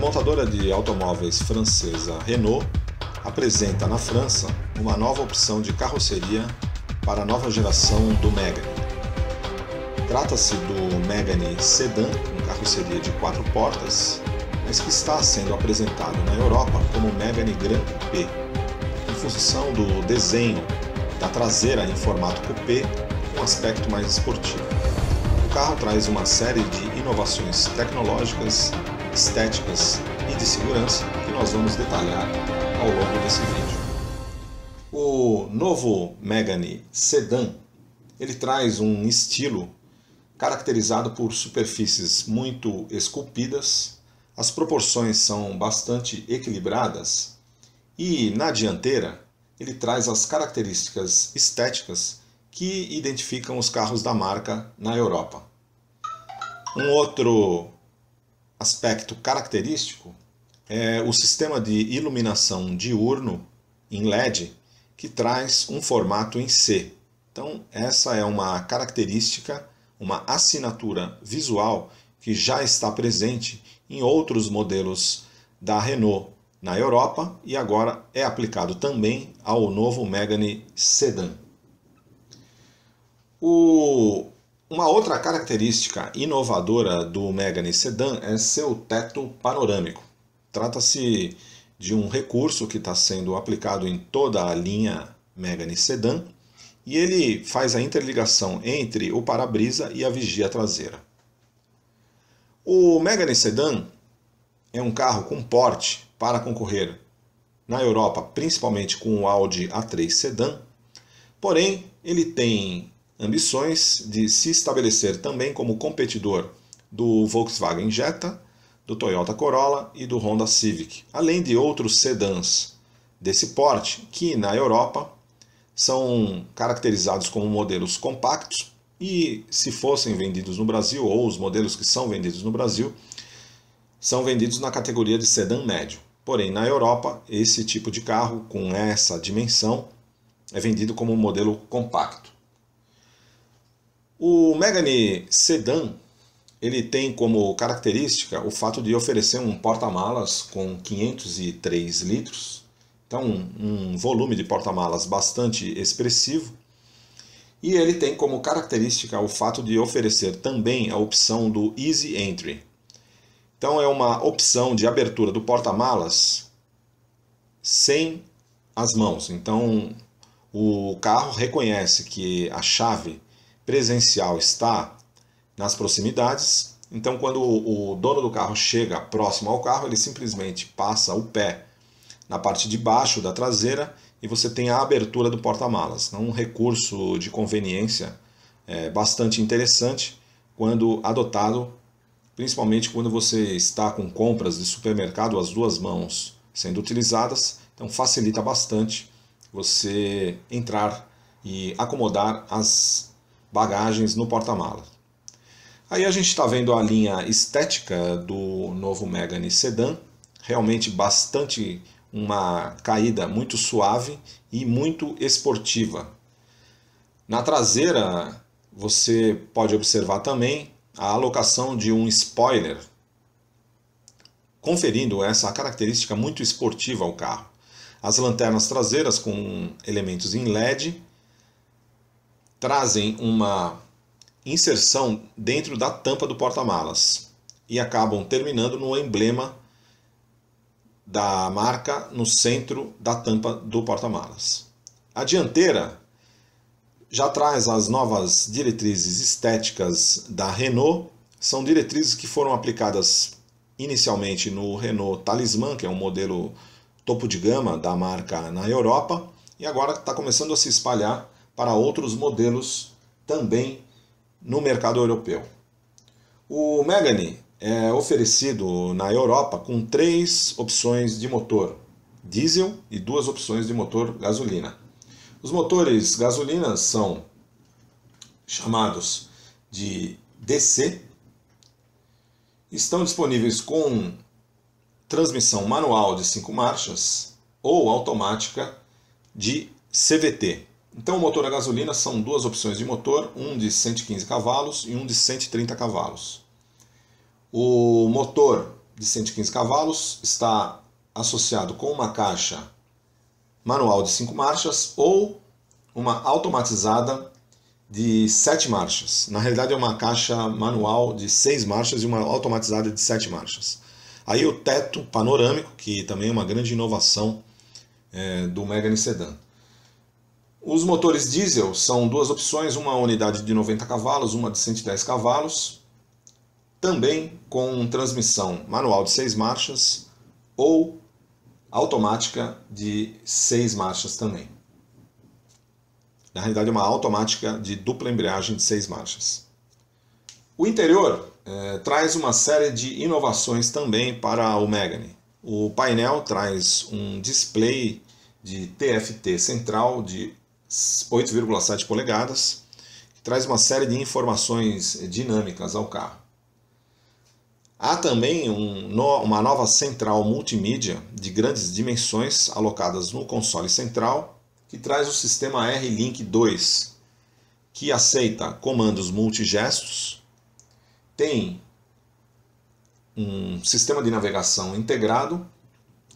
montadora de automóveis francesa Renault apresenta na França uma nova opção de carroceria para a nova geração do Megane. Trata-se do Megane Sedan, com carroceria de quatro portas, mas que está sendo apresentado na Europa como Megane Grand Coupé, em função do desenho da traseira em formato coupé, um aspecto mais esportivo. O carro traz uma série de inovações tecnológicas estéticas e de segurança que nós vamos detalhar ao longo desse vídeo. O novo Megane Sedan ele traz um estilo caracterizado por superfícies muito esculpidas, as proporções são bastante equilibradas e na dianteira ele traz as características estéticas que identificam os carros da marca na Europa. Um outro aspecto característico é o sistema de iluminação diurno em LED que traz um formato em C. Então, essa é uma característica, uma assinatura visual que já está presente em outros modelos da Renault na Europa e agora é aplicado também ao novo Megane Sedan. O uma outra característica inovadora do Megane Sedan é seu teto panorâmico. Trata-se de um recurso que está sendo aplicado em toda a linha Megane Sedan e ele faz a interligação entre o para-brisa e a vigia traseira. O Megane Sedan é um carro com porte para concorrer na Europa, principalmente com o Audi A3 Sedan, porém ele tem ambições de se estabelecer também como competidor do Volkswagen Jetta, do Toyota Corolla e do Honda Civic, além de outros sedãs desse porte que na Europa são caracterizados como modelos compactos e se fossem vendidos no Brasil ou os modelos que são vendidos no Brasil são vendidos na categoria de sedã médio. Porém, na Europa, esse tipo de carro com essa dimensão é vendido como um modelo compacto. O Megane Sedan ele tem como característica o fato de oferecer um porta-malas com 503 litros, então um, um volume de porta-malas bastante expressivo, e ele tem como característica o fato de oferecer também a opção do Easy Entry. Então é uma opção de abertura do porta-malas sem as mãos. Então o carro reconhece que a chave presencial está nas proximidades. Então, quando o dono do carro chega próximo ao carro, ele simplesmente passa o pé na parte de baixo da traseira e você tem a abertura do porta-malas. É um recurso de conveniência é, bastante interessante quando adotado, principalmente quando você está com compras de supermercado as duas mãos sendo utilizadas. Então, facilita bastante você entrar e acomodar as bagagens no porta-malas. Aí a gente está vendo a linha estética do novo Megane Sedan, realmente bastante uma caída muito suave e muito esportiva. Na traseira você pode observar também a alocação de um spoiler, conferindo essa característica muito esportiva ao carro. As lanternas traseiras com elementos em LED trazem uma inserção dentro da tampa do porta-malas e acabam terminando no emblema da marca no centro da tampa do porta-malas. A dianteira já traz as novas diretrizes estéticas da Renault, são diretrizes que foram aplicadas inicialmente no Renault Talisman, que é um modelo topo de gama da marca na Europa, e agora está começando a se espalhar para outros modelos também no mercado europeu. O Megane é oferecido na Europa com três opções de motor diesel e duas opções de motor gasolina. Os motores gasolina são chamados de DC, estão disponíveis com transmissão manual de cinco marchas ou automática de CVT, então, o motor a gasolina são duas opções de motor, um de 115 cavalos e um de 130 cavalos. O motor de 115 cavalos está associado com uma caixa manual de 5 marchas ou uma automatizada de 7 marchas. Na realidade, é uma caixa manual de 6 marchas e uma automatizada de 7 marchas. Aí o teto panorâmico, que também é uma grande inovação é, do Megane Sedan. Os motores diesel são duas opções, uma unidade de 90 cavalos, uma de 110 cavalos, também com transmissão manual de 6 marchas ou automática de 6 marchas também. Na realidade, é uma automática de dupla embreagem de 6 marchas. O interior é, traz uma série de inovações também para o Megane. O painel traz um display de TFT central de 8,7 polegadas, que traz uma série de informações dinâmicas ao carro. Há também um, no, uma nova central multimídia de grandes dimensões alocadas no console central, que traz o sistema R-Link 2, que aceita comandos multigestos, tem um sistema de navegação integrado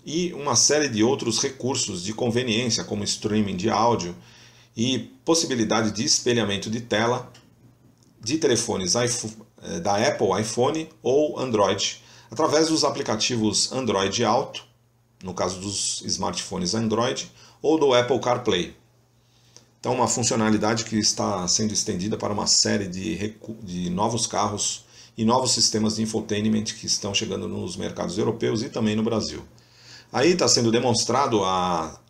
e uma série de outros recursos de conveniência, como streaming de áudio e possibilidade de espelhamento de tela de telefones eh, da Apple iPhone ou Android através dos aplicativos Android Auto, no caso dos smartphones Android, ou do Apple CarPlay. Então, uma funcionalidade que está sendo estendida para uma série de, de novos carros e novos sistemas de infotainment que estão chegando nos mercados europeus e também no Brasil. Aí está sendo demonstrado a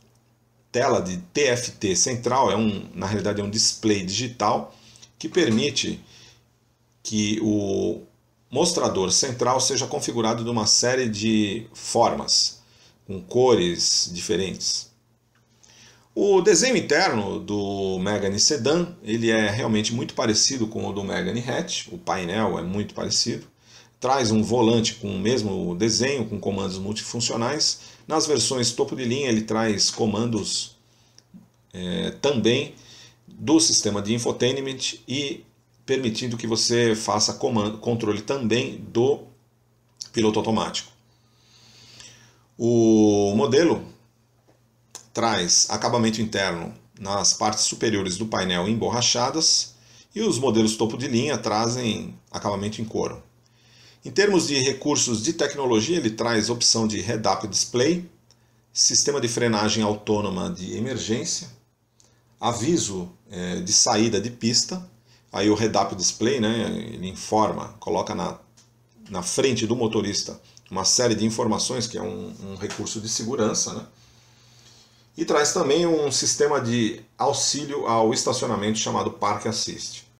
tela de TFT central, é um, na realidade é um display digital que permite que o mostrador central seja configurado de uma série de formas, com cores diferentes. O desenho interno do Megane Sedan ele é realmente muito parecido com o do Megane Hatch, o painel é muito parecido traz um volante com o mesmo desenho, com comandos multifuncionais. Nas versões topo de linha, ele traz comandos é, também do sistema de infotainment e permitindo que você faça comando, controle também do piloto automático. O modelo traz acabamento interno nas partes superiores do painel emborrachadas e os modelos topo de linha trazem acabamento em couro. Em termos de recursos de tecnologia, ele traz opção de Head Up Display, sistema de frenagem autônoma de emergência, aviso é, de saída de pista, aí o Head Up Display, né, ele informa, coloca na, na frente do motorista uma série de informações, que é um, um recurso de segurança, né? e traz também um sistema de auxílio ao estacionamento chamado Park Assist.